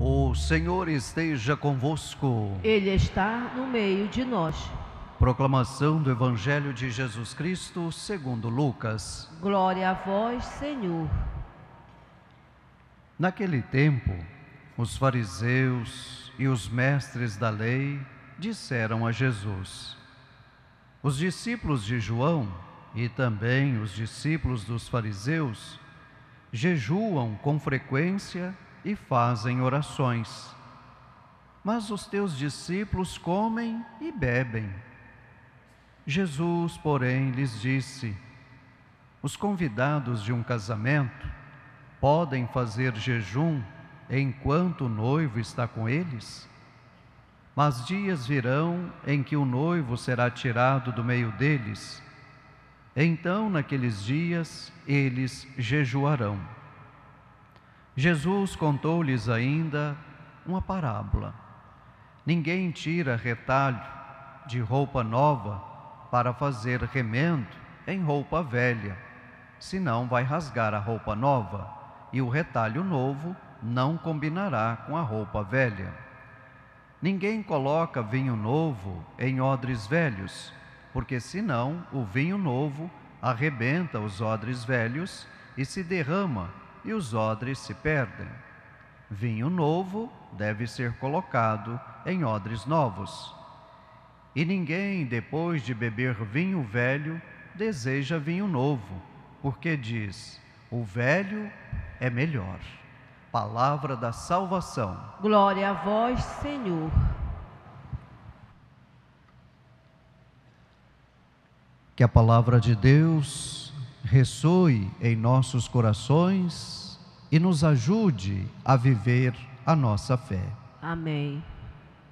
O Senhor esteja convosco. Ele está no meio de nós. Proclamação do Evangelho de Jesus Cristo, segundo Lucas. Glória a vós, Senhor. Naquele tempo, os fariseus e os mestres da lei disseram a Jesus: Os discípulos de João e também os discípulos dos fariseus jejuam com frequência e fazem orações. Mas os teus discípulos comem e bebem. Jesus, porém, lhes disse: Os convidados de um casamento podem fazer jejum enquanto o noivo está com eles? Mas dias virão em que o noivo será tirado do meio deles. Então, naqueles dias, eles jejuarão. Jesus contou-lhes ainda uma parábola. Ninguém tira retalho de roupa nova para fazer remendo em roupa velha, senão vai rasgar a roupa nova, e o retalho novo não combinará com a roupa velha. Ninguém coloca vinho novo em odres velhos, porque senão o vinho novo arrebenta os odres velhos e se derrama e os odres se perdem. Vinho novo deve ser colocado em odres novos. E ninguém, depois de beber vinho velho, deseja vinho novo, porque diz: o velho é melhor. Palavra da salvação. Glória a vós, Senhor. Que a palavra de Deus ressoe em nossos corações e nos ajude a viver a nossa fé. Amém.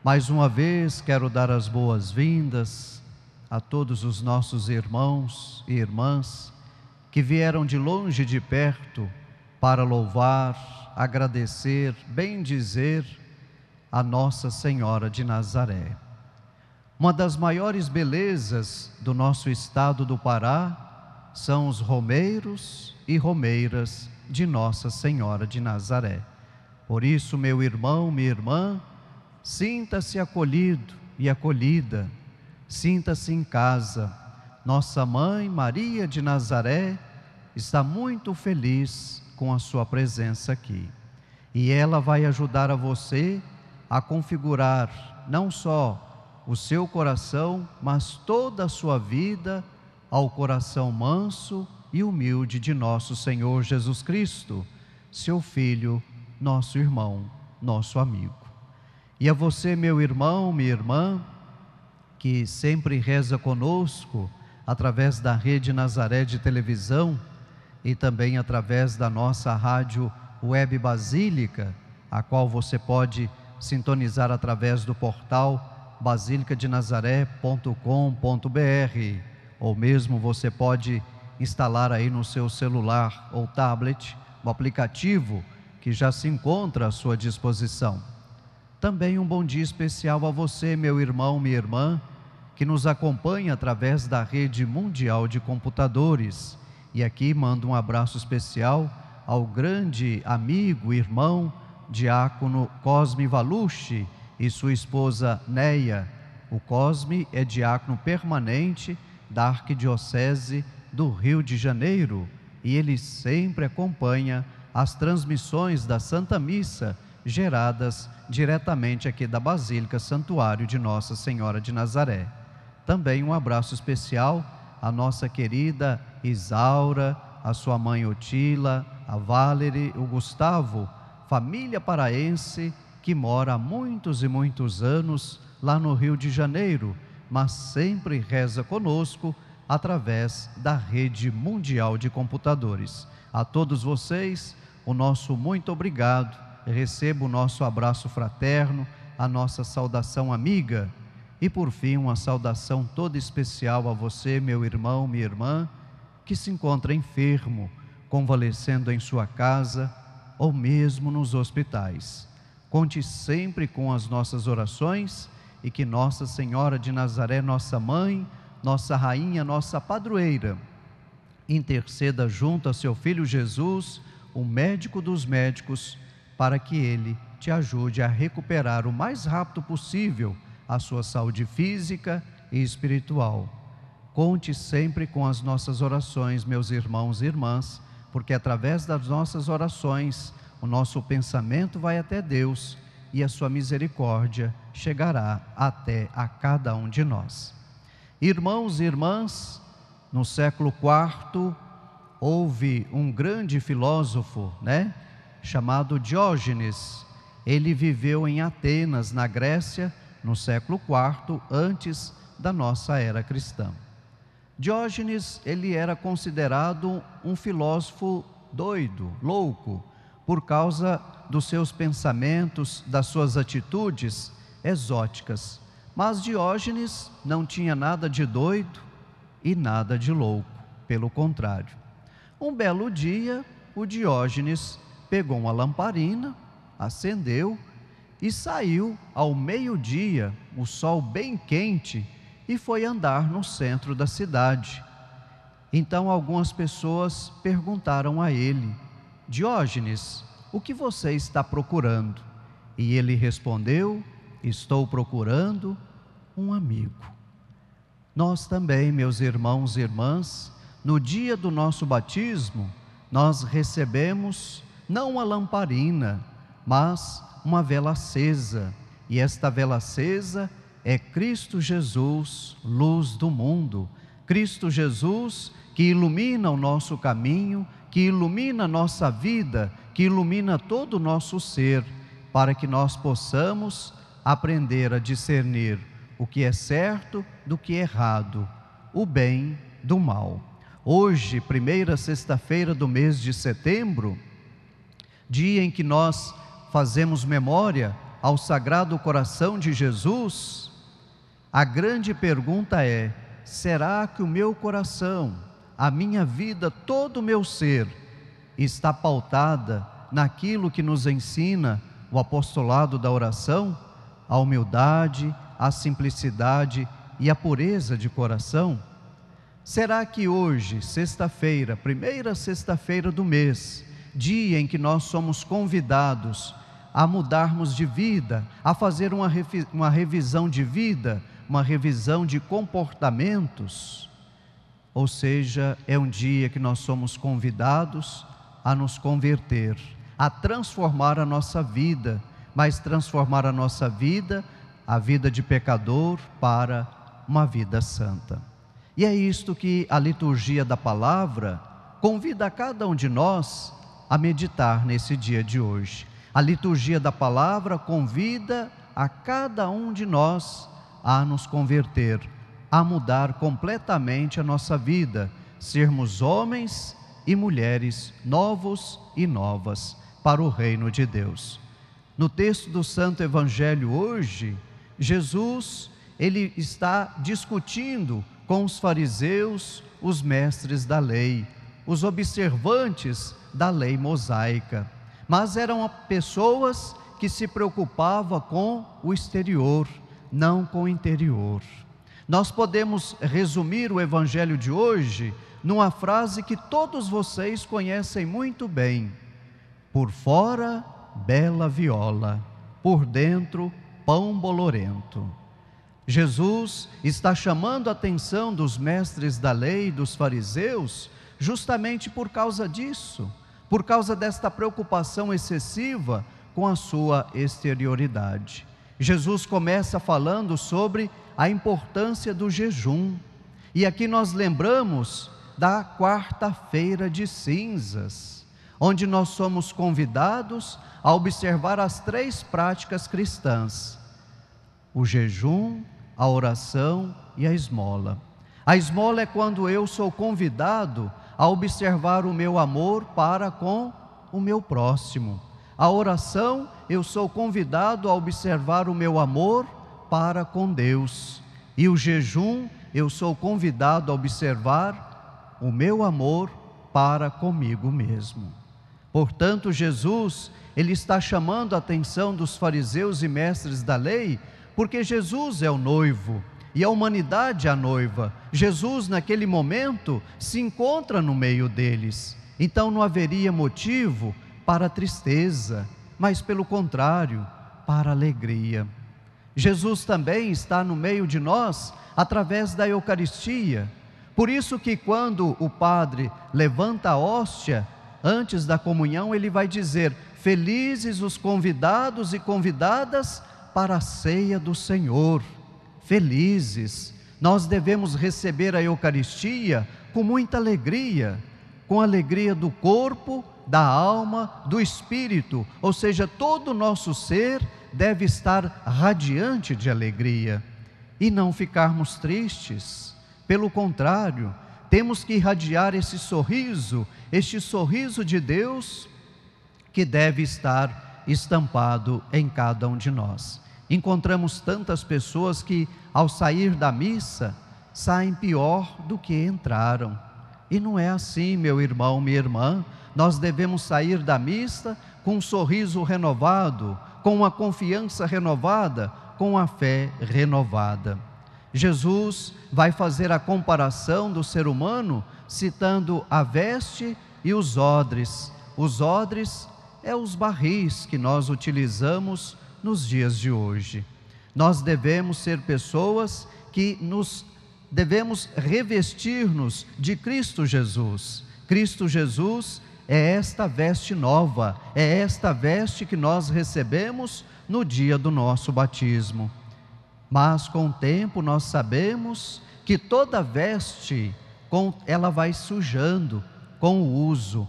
Mais uma vez quero dar as boas-vindas a todos os nossos irmãos e irmãs que vieram de longe e de perto para louvar, agradecer, bendizer a Nossa Senhora de Nazaré. Uma das maiores belezas do nosso estado do Pará são os romeiros e romeiras de Nossa Senhora de Nazaré. Por isso, meu irmão, minha irmã, sinta-se acolhido e acolhida, sinta-se em casa. Nossa mãe Maria de Nazaré está muito feliz com a sua presença aqui. E ela vai ajudar a você a configurar não só o seu coração, mas toda a sua vida ao coração manso e humilde de nosso Senhor Jesus Cristo, seu Filho, nosso irmão, nosso amigo. E a você, meu irmão, minha irmã, que sempre reza conosco através da Rede Nazaré de televisão e também através da nossa rádio Web Basílica, a qual você pode sintonizar através do portal basilicadenazaré.com.br ou mesmo você pode instalar aí no seu celular ou tablet o aplicativo que já se encontra à sua disposição. Também um bom dia especial a você, meu irmão, minha irmã, que nos acompanha através da rede mundial de computadores. E aqui mando um abraço especial ao grande amigo, irmão, diácono Cosme Valucci e sua esposa Neia. O Cosme é diácono permanente da Arquidiocese do Rio de Janeiro e ele sempre acompanha as transmissões da Santa Missa geradas diretamente aqui da Basílica Santuário de Nossa Senhora de Nazaré. Também um abraço especial à nossa querida Isaura, à sua mãe Otila, a Valerie, o Gustavo, família paraense que mora há muitos e muitos anos lá no Rio de Janeiro mas sempre reza conosco através da rede mundial de computadores. A todos vocês, o nosso muito obrigado. Receba o nosso abraço fraterno, a nossa saudação amiga e, por fim, uma saudação toda especial a você, meu irmão, minha irmã, que se encontra enfermo, convalescendo em sua casa ou mesmo nos hospitais. Conte sempre com as nossas orações e que Nossa Senhora de Nazaré, nossa mãe, nossa rainha, nossa padroeira, interceda junto a seu filho Jesus, o médico dos médicos, para que ele te ajude a recuperar o mais rápido possível a sua saúde física e espiritual. Conte sempre com as nossas orações, meus irmãos e irmãs, porque através das nossas orações, o nosso pensamento vai até Deus e a sua misericórdia chegará até a cada um de nós. Irmãos e irmãs, no século IV houve um grande filósofo, né, chamado Diógenes. Ele viveu em Atenas, na Grécia, no século IV antes da nossa era cristã. Diógenes, ele era considerado um filósofo doido, louco, por causa dos seus pensamentos, das suas atitudes exóticas. Mas Diógenes não tinha nada de doido e nada de louco, pelo contrário. Um belo dia, o Diógenes pegou uma lamparina, acendeu e saiu ao meio-dia, o sol bem quente, e foi andar no centro da cidade. Então algumas pessoas perguntaram a ele: Diógenes, o que você está procurando? E ele respondeu: Estou procurando um amigo. Nós também, meus irmãos e irmãs, no dia do nosso batismo, nós recebemos não a lamparina, mas uma vela acesa. E esta vela acesa é Cristo Jesus, luz do mundo. Cristo Jesus que ilumina o nosso caminho, que ilumina a nossa vida, que ilumina todo o nosso ser, para que nós possamos aprender a discernir o que é certo do que é errado, o bem do mal. Hoje, primeira sexta-feira do mês de setembro, dia em que nós fazemos memória ao Sagrado Coração de Jesus, a grande pergunta é: será que o meu coração a minha vida, todo o meu ser está pautada naquilo que nos ensina o apostolado da oração, a humildade, a simplicidade e a pureza de coração? Será que hoje, sexta-feira, primeira sexta-feira do mês, dia em que nós somos convidados a mudarmos de vida, a fazer uma, uma revisão de vida, uma revisão de comportamentos, ou seja, é um dia que nós somos convidados a nos converter, a transformar a nossa vida, mas transformar a nossa vida, a vida de pecador, para uma vida santa. E é isto que a liturgia da palavra convida a cada um de nós a meditar nesse dia de hoje. A liturgia da palavra convida a cada um de nós a nos converter a mudar completamente a nossa vida, sermos homens e mulheres novos e novas para o reino de Deus. No texto do Santo Evangelho hoje, Jesus ele está discutindo com os fariseus, os mestres da lei, os observantes da lei mosaica, mas eram pessoas que se preocupavam com o exterior, não com o interior. Nós podemos resumir o evangelho de hoje numa frase que todos vocês conhecem muito bem: Por fora, bela viola, por dentro, pão bolorento. Jesus está chamando a atenção dos mestres da lei, dos fariseus, justamente por causa disso, por causa desta preocupação excessiva com a sua exterioridade. Jesus começa falando sobre a importância do jejum. E aqui nós lembramos da quarta-feira de cinzas, onde nós somos convidados a observar as três práticas cristãs: o jejum, a oração e a esmola. A esmola é quando eu sou convidado a observar o meu amor para com o meu próximo. A oração, eu sou convidado a observar o meu amor para com Deus. E o jejum eu sou convidado a observar o meu amor para comigo mesmo. Portanto, Jesus, ele está chamando a atenção dos fariseus e mestres da lei, porque Jesus é o noivo e a humanidade é a noiva. Jesus, naquele momento, se encontra no meio deles. Então não haveria motivo para tristeza, mas pelo contrário, para alegria. Jesus também está no meio de nós através da Eucaristia. Por isso que quando o padre levanta a hóstia antes da comunhão, ele vai dizer: "Felizes os convidados e convidadas para a ceia do Senhor". Felizes. Nós devemos receber a Eucaristia com muita alegria, com alegria do corpo, da alma, do espírito, ou seja, todo o nosso ser deve estar radiante de alegria e não ficarmos tristes. Pelo contrário, temos que irradiar esse sorriso, este sorriso de Deus que deve estar estampado em cada um de nós. Encontramos tantas pessoas que, ao sair da missa, saem pior do que entraram. E não é assim, meu irmão, minha irmã. Nós devemos sair da missa com um sorriso renovado, com a confiança renovada, com a fé renovada. Jesus vai fazer a comparação do ser humano citando a veste e os odres. Os odres é os barris que nós utilizamos nos dias de hoje. Nós devemos ser pessoas que nos devemos revestir-nos de Cristo Jesus. Cristo Jesus é esta veste nova, é esta veste que nós recebemos no dia do nosso batismo. Mas com o tempo nós sabemos que toda veste ela vai sujando com o uso.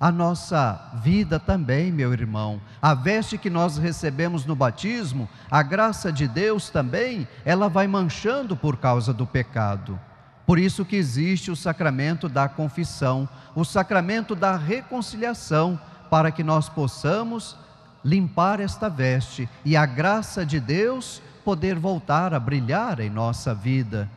A nossa vida também, meu irmão, a veste que nós recebemos no batismo, a graça de Deus também, ela vai manchando por causa do pecado. Por isso que existe o sacramento da confissão, o sacramento da reconciliação, para que nós possamos limpar esta veste e a graça de Deus poder voltar a brilhar em nossa vida.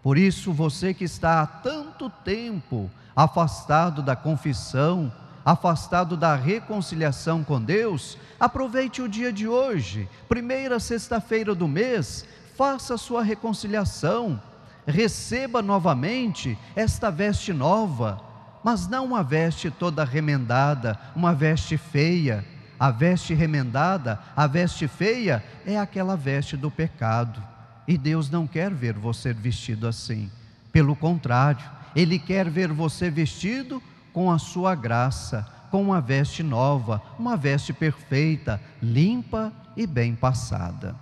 Por isso, você que está há tanto tempo afastado da confissão, afastado da reconciliação com Deus, aproveite o dia de hoje, primeira sexta-feira do mês, faça a sua reconciliação receba novamente esta veste nova, mas não uma veste toda remendada, uma veste feia. A veste remendada, a veste feia, é aquela veste do pecado. E Deus não quer ver você vestido assim. Pelo contrário, Ele quer ver você vestido com a sua graça, com uma veste nova, uma veste perfeita, limpa e bem passada.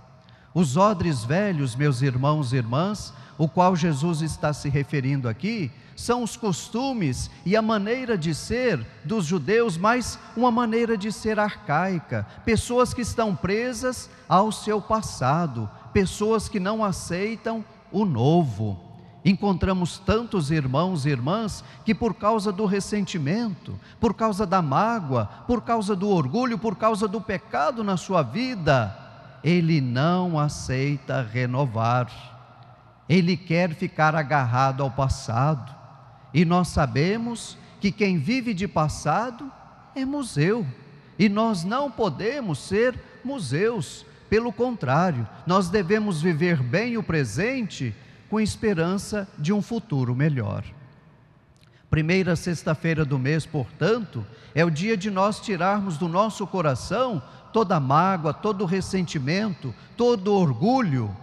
Os odres velhos, meus irmãos e irmãs, o qual Jesus está se referindo aqui, são os costumes e a maneira de ser dos judeus, mas uma maneira de ser arcaica. Pessoas que estão presas ao seu passado, pessoas que não aceitam o novo. Encontramos tantos irmãos e irmãs que, por causa do ressentimento, por causa da mágoa, por causa do orgulho, por causa do pecado na sua vida, ele não aceita renovar ele quer ficar agarrado ao passado. E nós sabemos que quem vive de passado é museu. E nós não podemos ser museus. Pelo contrário, nós devemos viver bem o presente com esperança de um futuro melhor. Primeira sexta-feira do mês, portanto, é o dia de nós tirarmos do nosso coração toda mágoa, todo ressentimento, todo orgulho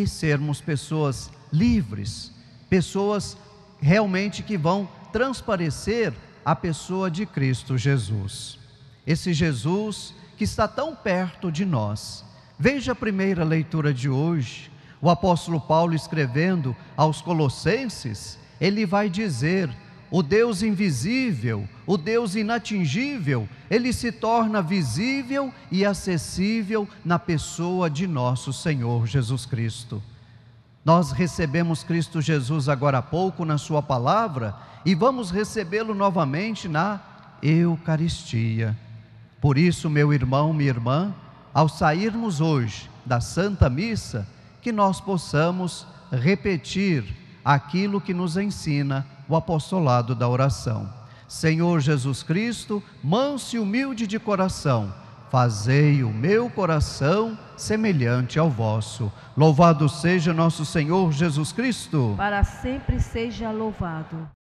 e sermos pessoas livres, pessoas realmente que vão transparecer a pessoa de Cristo Jesus. Esse Jesus que está tão perto de nós. Veja a primeira leitura de hoje, o apóstolo Paulo escrevendo aos Colossenses, ele vai dizer o Deus invisível, o Deus inatingível, ele se torna visível e acessível na pessoa de nosso Senhor Jesus Cristo. Nós recebemos Cristo Jesus agora há pouco na Sua palavra e vamos recebê-lo novamente na Eucaristia. Por isso, meu irmão, minha irmã, ao sairmos hoje da Santa Missa, que nós possamos repetir aquilo que nos ensina o apostolado da oração. Senhor Jesus Cristo, manso e humilde de coração, fazei o meu coração semelhante ao vosso. Louvado seja nosso Senhor Jesus Cristo. Para sempre seja louvado.